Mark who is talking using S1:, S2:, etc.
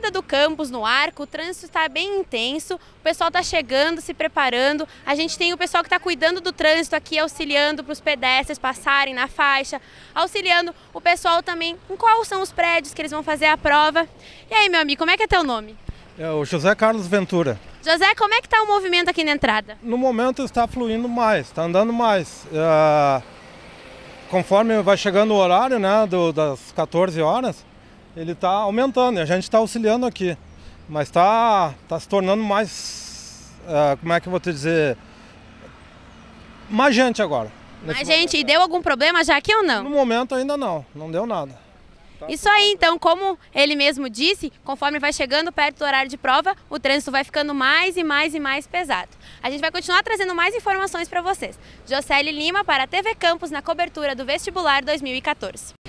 S1: entrada do campus no arco, o trânsito está bem intenso, o pessoal está chegando, se preparando. A gente tem o pessoal que está cuidando do trânsito aqui, auxiliando para os pedestres passarem na faixa, auxiliando o pessoal também em quais são os prédios que eles vão fazer a prova. E aí, meu amigo, como é que é teu nome?
S2: É o José Carlos Ventura. José, como é que está o movimento aqui na entrada? No momento está fluindo mais, está andando mais. É, conforme vai chegando o horário, né, do, das 14 horas, ele está aumentando e a gente está auxiliando aqui. Mas está tá se tornando mais, uh, como é que eu vou te dizer, mais gente agora. Mas, gente,
S1: e deu algum problema já aqui ou não? No momento ainda não,
S2: não deu nada.
S1: Tá Isso aí, então, como ele mesmo disse, conforme vai chegando perto do horário de prova, o trânsito vai ficando mais e mais e mais pesado. A gente vai continuar trazendo mais informações para vocês. Jocely Lima para a TV Campus na cobertura do Vestibular 2014.